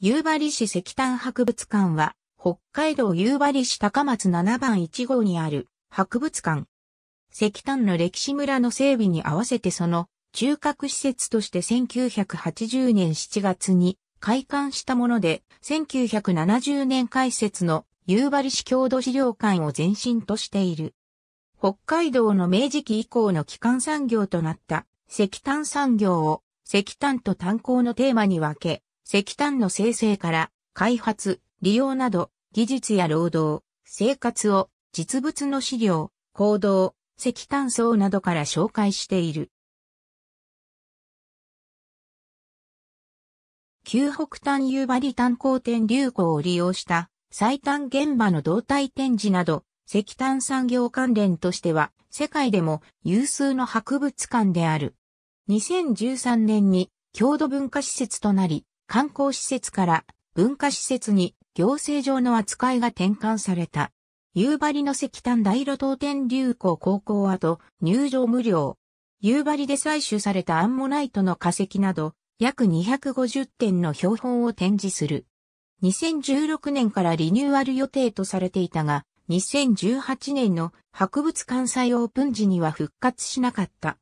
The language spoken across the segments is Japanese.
夕張市石炭博物館は、北海道夕張市高松7番1号にある博物館。石炭の歴史村の整備に合わせてその中核施設として1980年7月に開館したもので、1970年開設の夕張市郷土資料館を前身としている。北海道の明治期以降の基幹産業となった石炭産業を石炭と炭鉱のテーマに分け、石炭の生成から開発、利用など技術や労働、生活を実物の資料、行動、石炭層などから紹介している。旧北炭夕張炭鉱店流行を利用した最短現場の動体展示など石炭産業関連としては世界でも有数の博物館である。2013年に郷土文化施設となり、観光施設から文化施設に行政上の扱いが転換された。夕張の石炭大路東天流行高校跡入場無料。夕張で採取されたアンモナイトの化石など約250点の標本を展示する。2016年からリニューアル予定とされていたが、2018年の博物館再オープン時には復活しなかった。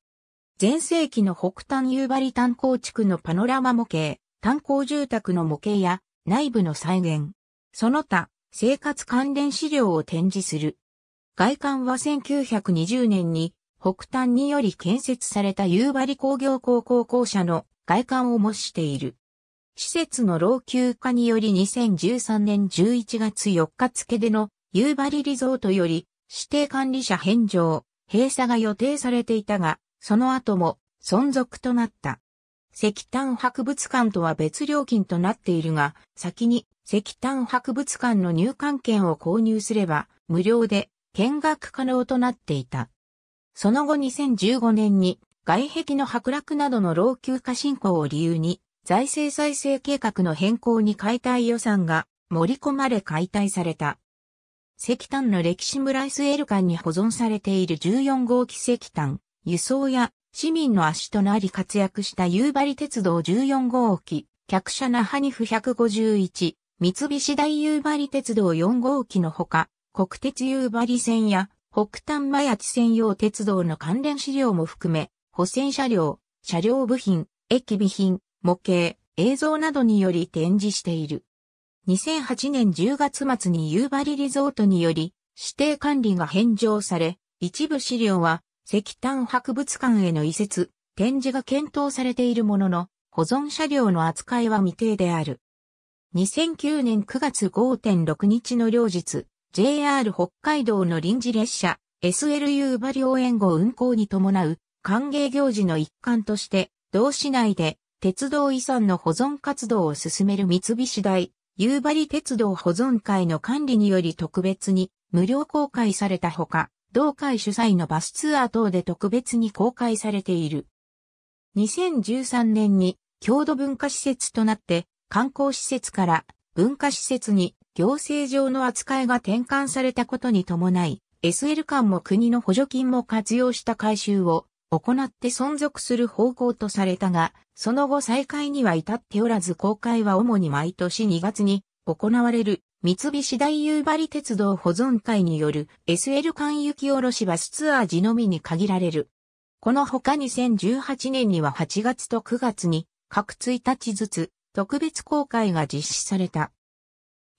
前世紀の北端夕張炭鉱地区のパノラマ模型、炭鉱住宅の模型や内部の再現、その他生活関連資料を展示する。外観は1920年に北端により建設された夕張工業高校校舎の外観を模している。施設の老朽化により2013年11月4日付での夕張リゾートより指定管理者返上、閉鎖が予定されていたが、その後も存続となった。石炭博物館とは別料金となっているが、先に石炭博物館の入館券を購入すれば、無料で見学可能となっていた。その後2015年に外壁の剥落などの老朽化進行を理由に、財政再生計画の変更に解体予算が盛り込まれ解体された。石炭の歴史ムライスエル館に保存されている14号機石炭、輸送や市民の足となり活躍した夕張鉄道14号機、客車那覇に府151、三菱大夕張鉄道4号機のほか、国鉄夕張線や北端前八専用鉄道の関連資料も含め、補線車両、車両部品、駅備品、模型、映像などにより展示している。2008年10月末に夕張リゾートにより指定管理が返上され、一部資料は石炭博物館への移設、展示が検討されているものの、保存車両の扱いは未定である。2009年9月5.6日の両日、JR 北海道の臨時列車、SLU 馬両援護運行に伴う歓迎行事の一環として、同市内で鉄道遺産の保存活動を進める三菱大、夕張鉄道保存会の管理により特別に無料公開されたほか、同会主催のバスツアー等で特別に公開されている。2013年に郷土文化施設となって観光施設から文化施設に行政上の扱いが転換されたことに伴い、SL 間も国の補助金も活用した改修を行って存続する方向とされたが、その後再開には至っておらず公開は主に毎年2月に行われる三菱大夕張鉄道保存会による SL 間雪下ろしバスツアー時のみに限られる。この他2018年には8月と9月に各1日ずつ特別公開が実施された。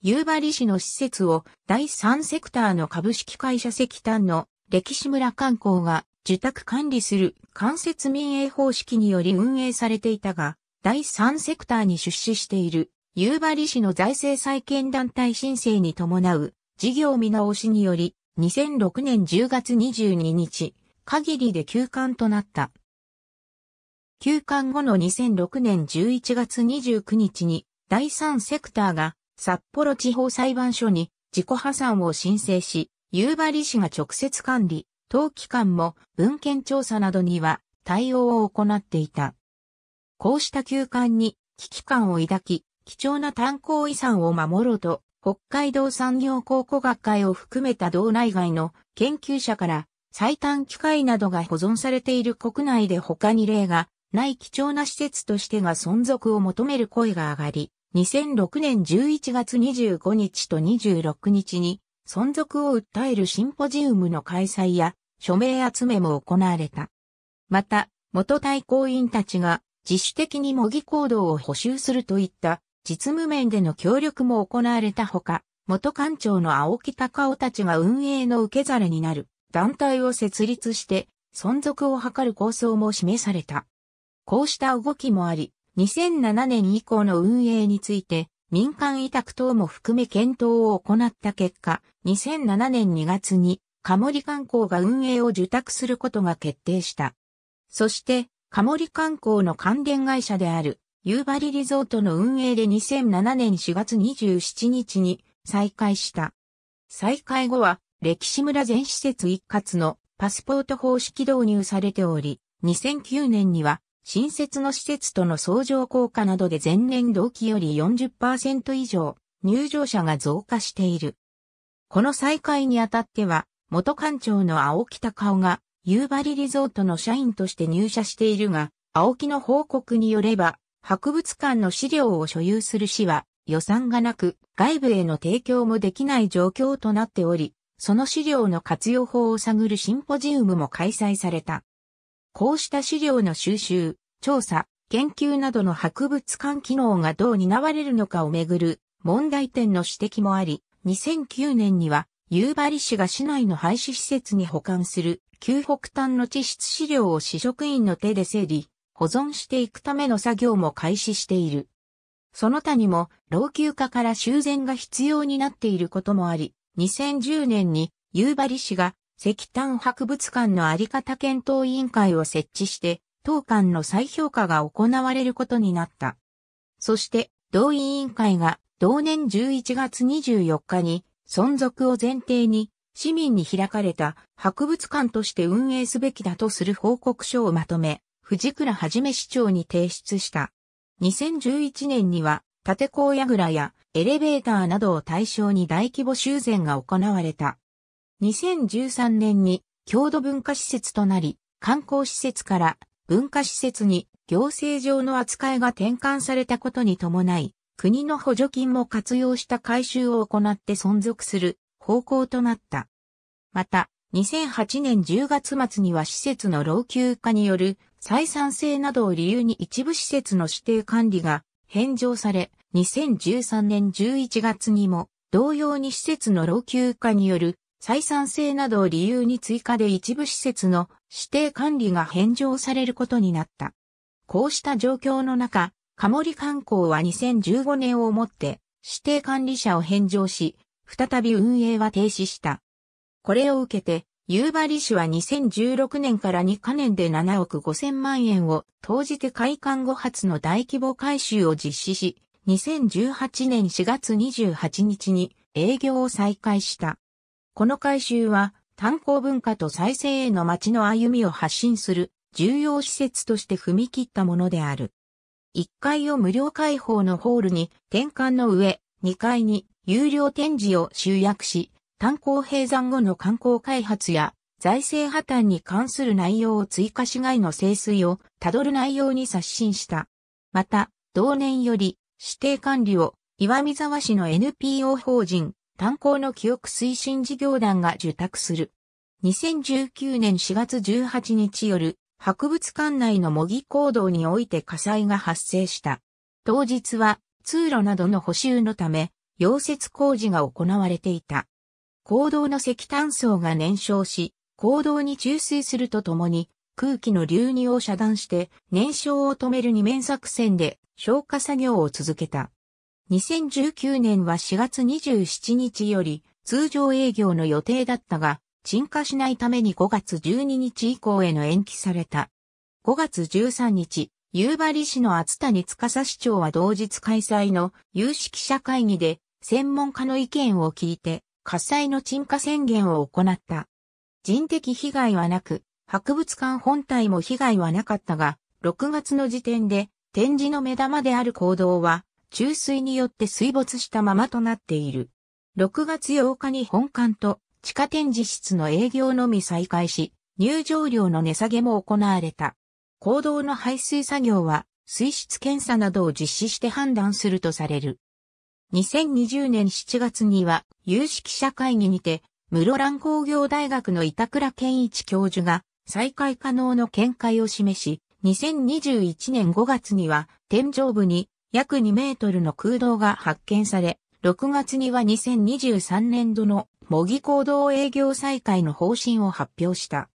夕張市の施設を第3セクターの株式会社石炭の歴史村観光が受託管理する間接民営方式により運営されていたが、第3セクターに出資している夕張市の財政再建団体申請に伴う事業見直しにより、2006年10月22日、限りで休館となった。休館後の2006年11月29日に、第3セクターが札幌地方裁判所に自己破産を申請し、夕張市が直接管理、当期間も文献調査などには対応を行っていた。こうした休館に危機感を抱き、貴重な炭鉱遺産を守ろうと、北海道産業考古学会を含めた道内外の研究者から最短機械などが保存されている国内で他に例がない貴重な施設としてが存続を求める声が上がり、2006年11月25日と26日に存続を訴えるシンポジウムの開催や署名集めも行われた。また、元対抗員たちが自主的に模擬行動を補修するといった実務面での協力も行われたほか、元館長の青木隆夫たちが運営の受け皿になる団体を設立して存続を図る構想も示された。こうした動きもあり、2007年以降の運営について民間委託等も含め検討を行った結果、2007年2月にカモリ観光が運営を受託することが決定した。そして、カモリ観光の関連会社である夕張リゾートの運営で2007年4月27日に再開した。再開後は、歴史村全施設一括のパスポート方式導入されており、2009年には、新設の施設との相乗効果などで前年同期より40%以上入場者が増加している。この再開にあたっては、元館長の青木隆夫が夕張リゾートの社員として入社しているが、青木の報告によれば、博物館の資料を所有する市は予算がなく外部への提供もできない状況となっており、その資料の活用法を探るシンポジウムも開催された。こうした資料の収集、調査、研究などの博物館機能がどう担われるのかをめぐる問題点の指摘もあり、2009年には夕張市が市内の廃止施設に保管する旧北端の地質資料を市職員の手で整理、保存していくための作業も開始している。その他にも老朽化から修繕が必要になっていることもあり、2010年に夕張市が石炭博物館のあり方検討委員会を設置して、当館の再評価が行われることになった。そして、同委員会が同年11月24日に存続を前提に市民に開かれた博物館として運営すべきだとする報告書をまとめ、藤倉はじめ市長に提出した。2011年には、立高櫓やエレベーターなどを対象に大規模修繕が行われた。2013年に郷土文化施設となり、観光施設から文化施設に行政上の扱いが転換されたことに伴い、国の補助金も活用した改修を行って存続する方向となった。また、2008年10月末には施設の老朽化による採算性などを理由に一部施設の指定管理が返上され、2013年11月にも同様に施設の老朽化による採算性などを理由に追加で一部施設の指定管理が返上されることになった。こうした状況の中、カモリ観光は2015年をもって指定管理者を返上し、再び運営は停止した。これを受けて、夕張市は2016年から2カ年で7億5000万円を投じて開館後初の大規模改修を実施し、2018年4月28日に営業を再開した。この改修は炭鉱文化と再生への街の歩みを発信する重要施設として踏み切ったものである。1階を無料開放のホールに転換の上、2階に有料展示を集約し、炭鉱閉山後の観光開発や財政破綻に関する内容を追加し外の清水をたどる内容に刷新した。また、同年より指定管理を岩見沢市の NPO 法人炭鉱の記憶推進事業団が受託する。2019年4月18日夜、博物館内の模擬行動において火災が発生した。当日は通路などの補修のため、溶接工事が行われていた。坑道の石炭層が燃焼し、坑道に注水するとともに、空気の流入を遮断して燃焼を止める二面作戦で消火作業を続けた。2019年は4月27日より通常営業の予定だったが、沈下しないために5月12日以降への延期された。5月13日、夕張市の厚谷司市長は同日開催の有識者会議で専門家の意見を聞いて火災の鎮火宣言を行った。人的被害はなく、博物館本体も被害はなかったが、6月の時点で展示の目玉である行動は、注水によって水没したままとなっている。6月8日に本館と地下展示室の営業のみ再開し、入場料の値下げも行われた。行動の排水作業は水質検査などを実施して判断するとされる。2020年7月には有識者会議にて、室蘭工業大学の板倉健一教授が再開可能の見解を示し、2021年5月には天井部に約2メートルの空洞が発見され、6月には2023年度の模擬行動営業再開の方針を発表した。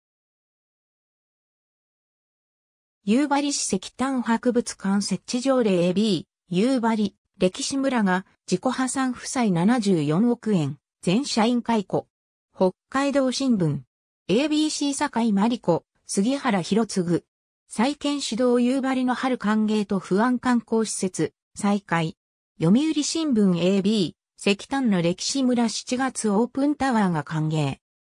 夕張市石炭博物館設置条例 AB、夕張、歴史村が自己破産負債74億円、全社員解雇。北海道新聞、ABC 堺真理子、杉原博次。再建指導夕張の春歓迎と不安観光施設、再開。読売新聞 AB、石炭の歴史村7月オープンタワーが歓迎。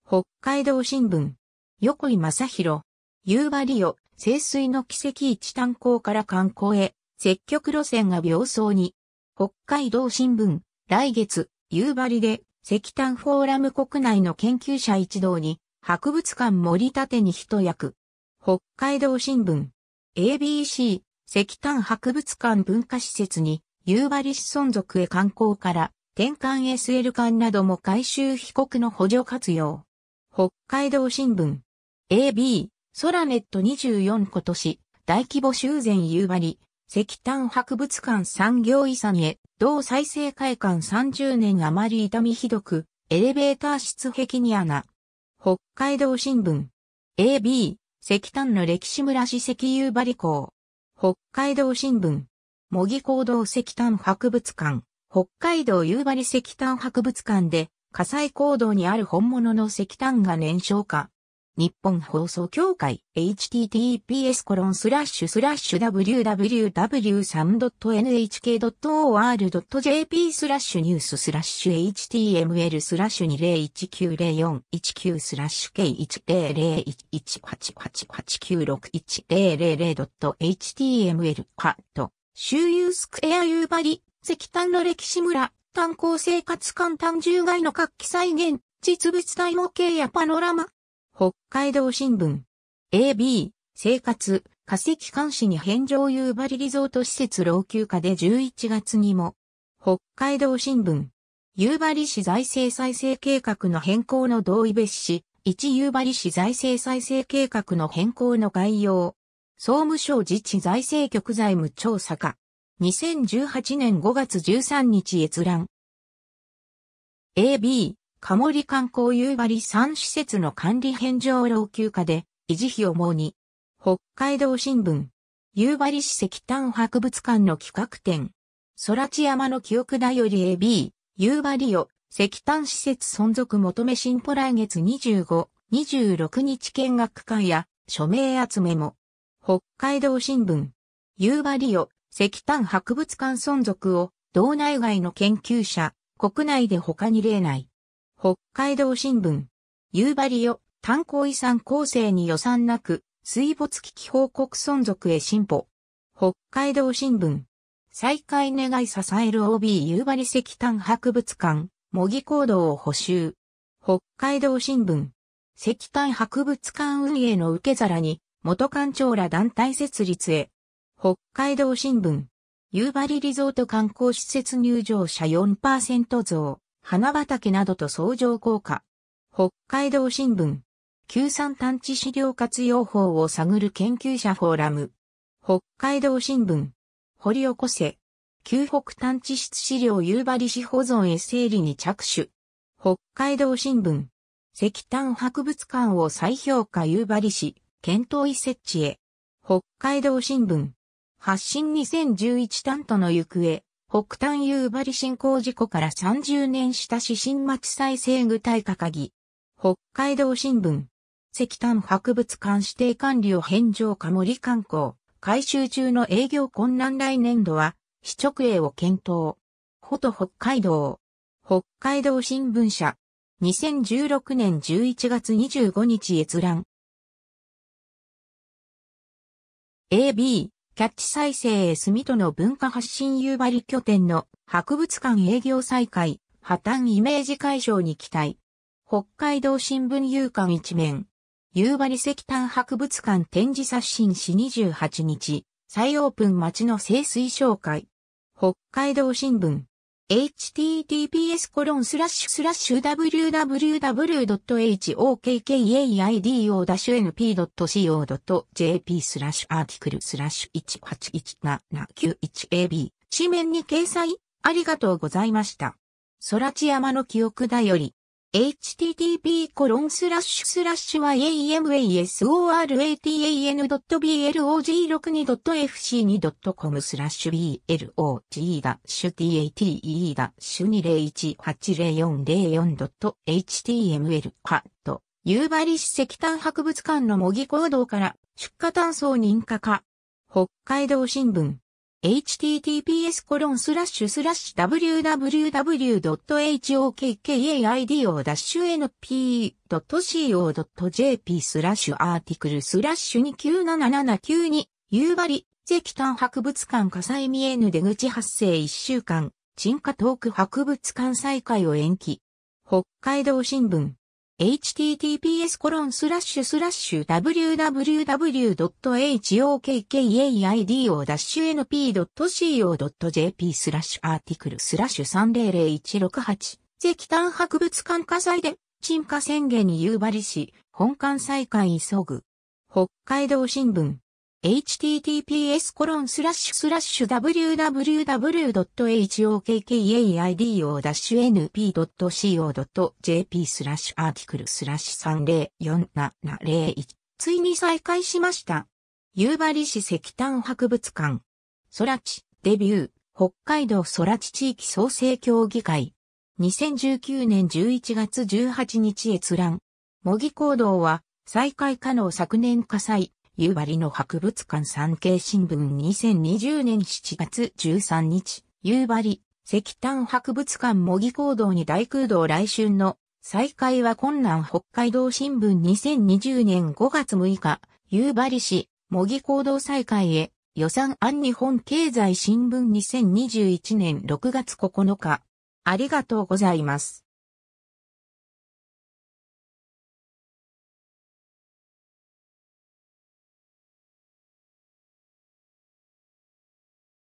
北海道新聞、横井正宏。夕張よ、清水の奇跡一炭鉱から観光へ、積極路線が病巣に。北海道新聞、来月、夕張で石炭フォーラム国内の研究者一同に、博物館盛り立てに一役。北海道新聞、ABC、石炭博物館文化施設に、夕張市存続へ観光から、転換 SL 館なども改修被告の補助活用。北海道新聞、AB、ソラネット24今年、大規模修繕夕張、石炭博物館産業遺産へ、同再生会館30年余り痛みひどく、エレベーター室壁に穴。北海道新聞。AB、石炭の歴史村史石油張り港。北海道新聞。模擬行動石炭博物館。北海道夕張石炭博物館で火災行動にある本物の石炭が燃焼化。日本放送協会 https コロンスラッシュスラッシュ www.3.nhk.or.jp スラッシュニューススラッシュ html スラッシュ20190419スラッシュ k 1 0 1 1 8 8 8 9 6 1 0 0 h t m l カット周遊スクエア夕張石炭の歴史村炭鉱生活簡単獣害の活気再現実物体模型やパノラマ北海道新聞。AB、生活、化石監視に返上夕張リゾート施設老朽化で11月にも。北海道新聞。夕張市財政再生計画の変更の同意別紙。1夕張市財政再生計画の変更の概要。総務省自治財政局財務調査課。2018年5月13日閲覧。AB、カモリ観光夕張3施設の管理返上老朽化で、維持費をもうに、北海道新聞、夕張市石炭博物館の企画展、空知山の記憶だより AB、夕張を石炭施設存続求め新歩来月25、26日見学会や、署名集めも、北海道新聞、夕張を石炭博物館存続を、道内外の研究者、国内で他に例ない。北海道新聞。夕張よ、炭鉱遺産構成に予算なく、水没危機報告存続へ進歩。北海道新聞。再開願い支える OB 夕張石炭博物館、模擬行動を補修。北海道新聞。石炭博物館運営の受け皿に、元館長ら団体設立へ。北海道新聞。夕張リゾート観光施設入場者4%増。花畑などと相乗効果。北海道新聞。九産探知資料活用法を探る研究者フォーラム。北海道新聞。堀起こせ。旧北探知室資料夕張市保存へ整理に着手。北海道新聞。石炭博物館を再評価夕張市、検討移設置へ。北海道新聞。発信2011担当の行方。北端夕張振興事故から30年した指針町再生具体化鍵。北海道新聞。石炭博物館指定管理を返上か森観光。改修中の営業困難来年度は、市直営を検討。ほと北海道。北海道新聞社。2016年11月25日閲覧。AB キャッチ再生へ住との文化発信夕張拠点の博物館営業再開、破綻イメージ解消に期待。北海道新聞夕刊一面。夕張石炭博物館展示刷新し28日、再オープン町の清水紹介。北海道新聞。https コロンスラッシュスラッシュ www.hokkaido-np.co.jp スラッシュアーティクルスラッシュ 181791ab 紙面に掲載ありがとうございました。空知山の記憶だより http コロンスラッシュスラッシュ y a m a s o r a t a n b l o g 6 2 f c 2 c o m スラッシュ b l o g t a t e 2 0 1 8 0 4 0 4 h t m l カット夕張市石炭博物館の模擬行動から出荷炭素認可化北海道新聞 https コロンスラッシュスラッシュ w w w h o k k a i d o ダッ np.co.jp スラッシュアーティクルスラッシュ297792夕張石炭博物館火災見えぬ出口発生1週間鎮火トーク博物館再開を延期北海道新聞 https コロンスラッシュスラッシュ www.hokkaido-np.co.jp スラッシュアーティクルスラッシュ300168石炭博物館火災で沈下宣言に夕張し、本館再開急ぐ北海道新聞 https コロンスラッシュスラッシュ www.hokkaido-np.co.jp スラッシュアーティクルスラッシュ304701ついに再開しました。夕張市石炭博物館。空地、デビュー、北海道空地地域創生協議会。2019年11月18日閲覧。模擬行動は、再開可能昨年火災。夕張の博物館産経新聞2020年7月13日、夕張、石炭博物館模擬行動に大空洞来春の再開は困難北海道新聞2020年5月6日、夕張市、模擬行動再開へ、予算案日本経済新聞2021年6月9日。ありがとうございます。